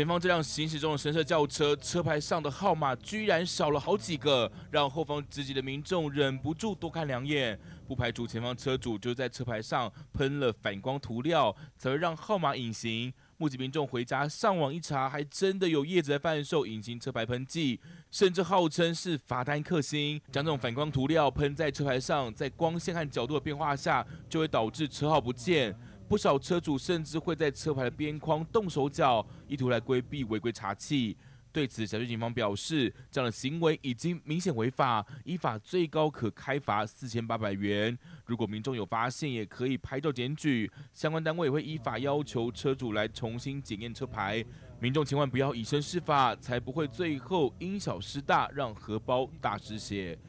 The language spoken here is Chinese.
前方这辆行驶中的神社轿车，车牌上的号码居然少了好几个，让后方直击的民众忍不住多看两眼。不排除前方车主就在车牌上喷了反光涂料，才会让号码隐形。目击民众回家上网一查，还真的有业者在贩售隐形车牌喷剂，甚至号称是罚单克星。将这种反光涂料喷在车牌上，在光线和角度的变化下，就会导致车号不见。不少车主甚至会在车牌的边框动手脚，意图来规避违规查缉。对此，小区警方表示，这样的行为已经明显违法，依法最高可开罚四千八百元。如果民众有发现，也可以拍照检举，相关单位会依法要求车主来重新检验车牌。民众千万不要以身试法，才不会最后因小失大，让荷包大失血。